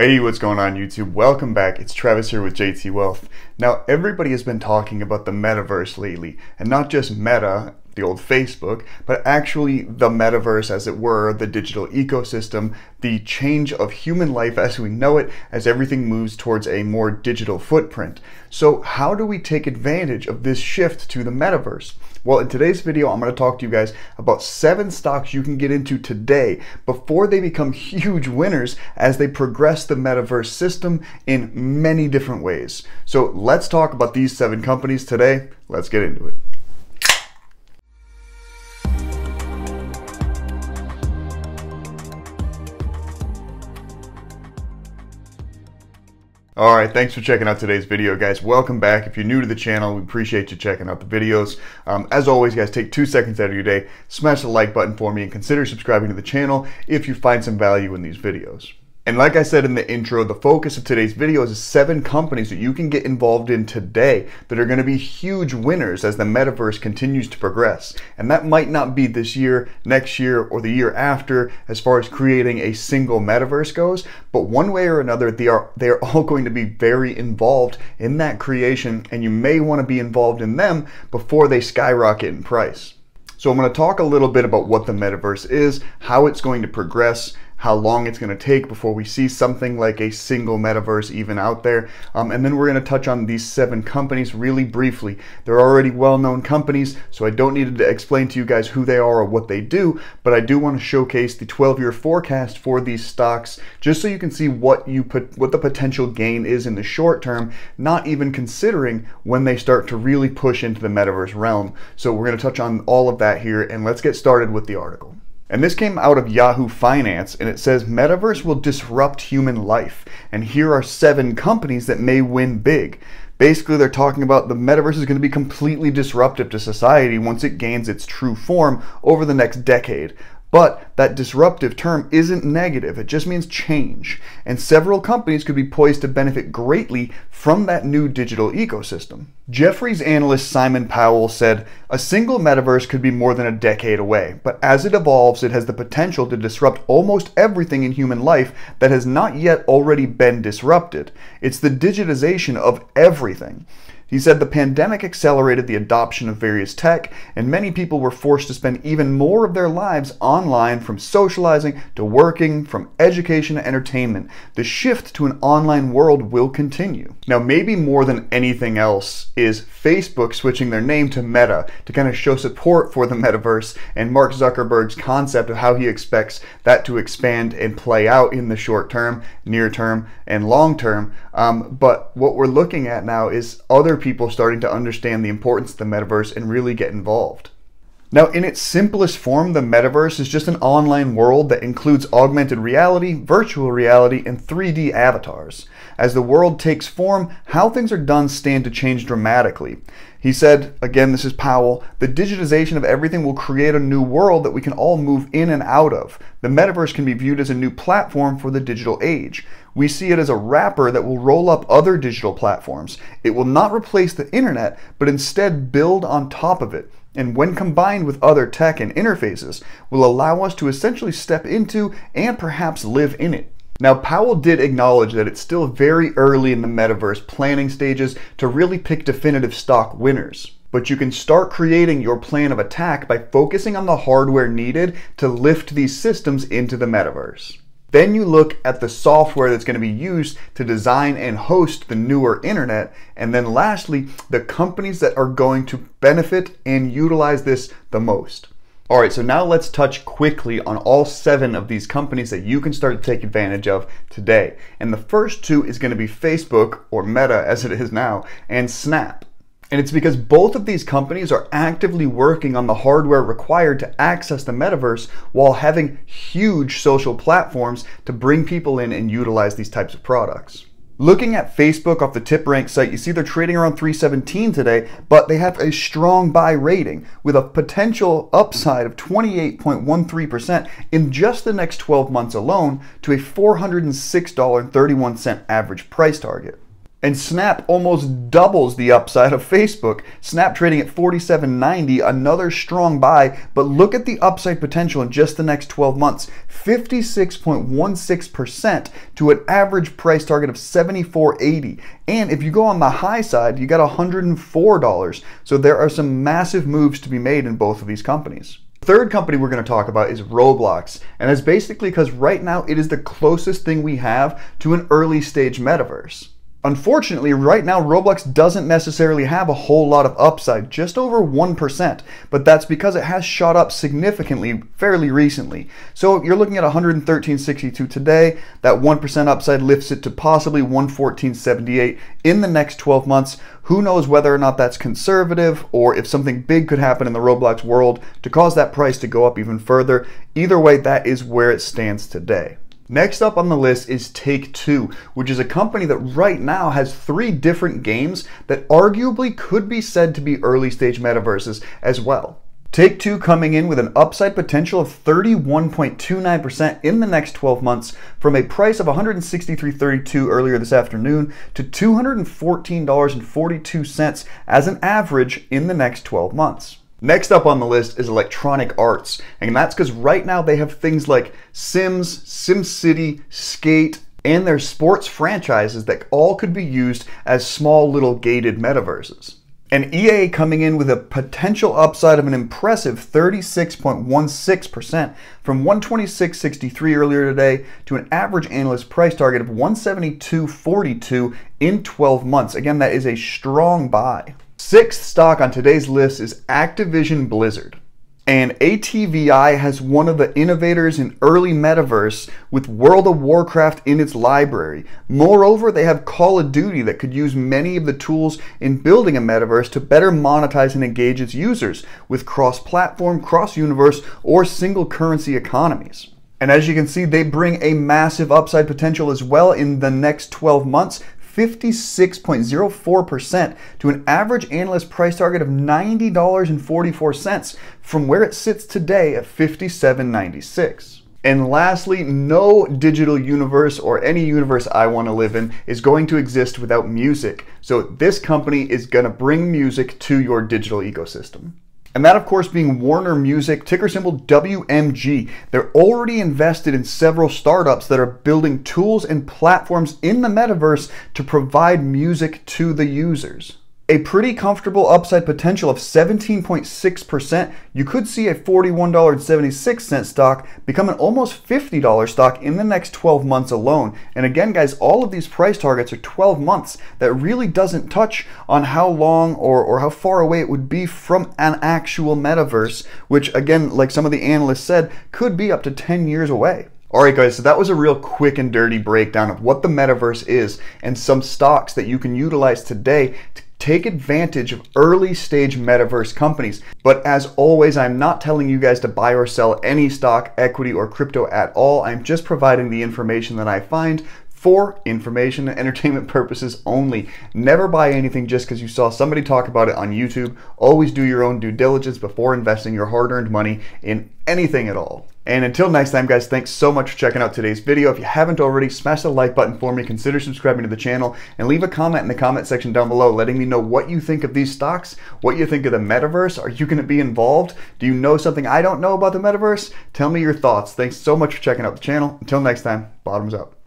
Hey, what's going on YouTube? Welcome back. It's Travis here with JT Wealth. Now, everybody has been talking about the metaverse lately, and not just meta, the old Facebook, but actually the metaverse, as it were, the digital ecosystem, the change of human life as we know it, as everything moves towards a more digital footprint. So, how do we take advantage of this shift to the metaverse? Well, in today's video, I'm going to talk to you guys about seven stocks you can get into today before they become huge winners as they progress the metaverse system in many different ways. So, let's talk about these seven companies today. Let's get into it. All right, thanks for checking out today's video, guys. Welcome back. If you're new to the channel, we appreciate you checking out the videos. Um, as always, guys, take two seconds out of your day, smash the like button for me, and consider subscribing to the channel if you find some value in these videos. And like I said in the intro, the focus of today's video is seven companies that you can get involved in today that are gonna be huge winners as the metaverse continues to progress. And that might not be this year, next year, or the year after as far as creating a single metaverse goes, but one way or another, they are, they are all going to be very involved in that creation and you may wanna be involved in them before they skyrocket in price. So I'm gonna talk a little bit about what the metaverse is, how it's going to progress, how long it's going to take before we see something like a single metaverse even out there. Um, and then we're going to touch on these seven companies really briefly. They're already well-known companies, so I don't need to explain to you guys who they are or what they do, but I do want to showcase the 12-year forecast for these stocks just so you can see what you put what the potential gain is in the short term, not even considering when they start to really push into the metaverse realm. So we're going to touch on all of that here and let's get started with the article. And this came out of Yahoo Finance, and it says Metaverse will disrupt human life. And here are seven companies that may win big. Basically, they're talking about the metaverse is going to be completely disruptive to society once it gains its true form over the next decade. But that disruptive term isn't negative, it just means change. And several companies could be poised to benefit greatly from that new digital ecosystem. Jeffrey's analyst Simon Powell said a single metaverse could be more than a decade away, but as it evolves, it has the potential to disrupt almost everything in human life that has not yet already been disrupted. It's the digitization of everything. He said the pandemic accelerated the adoption of various tech, and many people were forced to spend even more of their lives online from socializing to working, from education to entertainment. The shift to an online world will continue. Now, maybe more than anything else is Facebook switching their name to Meta to kind of show support for the metaverse and Mark Zuckerberg's concept of how he expects that to expand and play out in the short term, near term, and long term. Um, but what we're looking at now is other people starting to understand the importance of the metaverse and really get involved. Now, in its simplest form, the metaverse is just an online world that includes augmented reality, virtual reality, and 3D avatars. As the world takes form, how things are done stand to change dramatically. He said, again, this is Powell, the digitization of everything will create a new world that we can all move in and out of. The metaverse can be viewed as a new platform for the digital age we see it as a wrapper that will roll up other digital platforms. It will not replace the internet, but instead build on top of it, and when combined with other tech and interfaces, will allow us to essentially step into and perhaps live in it. Now, Powell did acknowledge that it's still very early in the metaverse planning stages to really pick definitive stock winners. But you can start creating your plan of attack by focusing on the hardware needed to lift these systems into the metaverse. Then you look at the software that's going to be used to design and host the newer internet. And then lastly, the companies that are going to benefit and utilize this the most. All right, so now let's touch quickly on all seven of these companies that you can start to take advantage of today. And the first two is going to be Facebook, or Meta as it is now, and Snap. And it's because both of these companies are actively working on the hardware required to access the metaverse while having huge social platforms to bring people in and utilize these types of products. Looking at Facebook off the rank site, you see they're trading around 317 today, but they have a strong buy rating with a potential upside of 28.13% in just the next 12 months alone to a $406.31 average price target. And Snap almost doubles the upside of Facebook. Snap trading at 47.90, another strong buy, but look at the upside potential in just the next 12 months. 56.16% to an average price target of 74.80. And if you go on the high side, you got $104. So there are some massive moves to be made in both of these companies third company we're going to talk about is Roblox. And that's basically because right now it is the closest thing we have to an early stage metaverse. Unfortunately, right now Roblox doesn't necessarily have a whole lot of upside, just over 1%, but that's because it has shot up significantly fairly recently. So you're looking at 113.62 today, that 1% upside lifts it to possibly 114.78 in the next 12 months. Who knows whether or not that's conservative or if something big could happen in the Roblox world to cause that price to go up even further. Either way, that is where it stands today. Next up on the list is Take Two, which is a company that right now has three different games that arguably could be said to be early stage metaverses as well. Take Two coming in with an upside potential of 31.29% in the next 12 months from a price of $163.32 earlier this afternoon to $214.42 as an average in the next 12 months. Next up on the list is Electronic Arts, and that's because right now they have things like Sims, SimCity, Skate, and their sports franchises that all could be used as small little gated metaverses. And EA coming in with a potential upside of an impressive 36.16% from 126.63 earlier today to an average analyst price target of 172.42 in 12 months. Again, that is a strong buy. Sixth stock on today's list is Activision Blizzard. And ATVI has one of the innovators in early metaverse with World of Warcraft in its library. Moreover, they have Call of Duty that could use many of the tools in building a metaverse to better monetize and engage its users with cross platform, cross universe, or single currency economies. And as you can see, they bring a massive upside potential as well in the next 12 months, 56.04% to an average analyst price target of $90.44 from where it sits today at $57.96. And lastly, no digital universe or any universe I want to live in is going to exist without music. So this company is going to bring music to your digital ecosystem. And that, of course, being Warner Music, ticker symbol WMG. They're already invested in several startups that are building tools and platforms in the metaverse to provide music to the users a pretty comfortable upside potential of 17.6%. You could see a $41.76 stock become an almost $50 stock in the next 12 months alone. And again, guys, all of these price targets are 12 months. That really doesn't touch on how long or, or how far away it would be from an actual metaverse, which again, like some of the analysts said, could be up to 10 years away. All right, guys, so that was a real quick and dirty breakdown of what the metaverse is and some stocks that you can utilize today to take advantage of early stage metaverse companies. But as always, I'm not telling you guys to buy or sell any stock, equity, or crypto at all. I'm just providing the information that I find for information and entertainment purposes only. Never buy anything just because you saw somebody talk about it on YouTube. Always do your own due diligence before investing your hard earned money in anything at all. And until next time, guys, thanks so much for checking out today's video. If you haven't already, smash the like button for me, consider subscribing to the channel, and leave a comment in the comment section down below letting me know what you think of these stocks, what you think of the metaverse. Are you going to be involved? Do you know something I don't know about the metaverse? Tell me your thoughts. Thanks so much for checking out the channel. Until next time, bottoms up.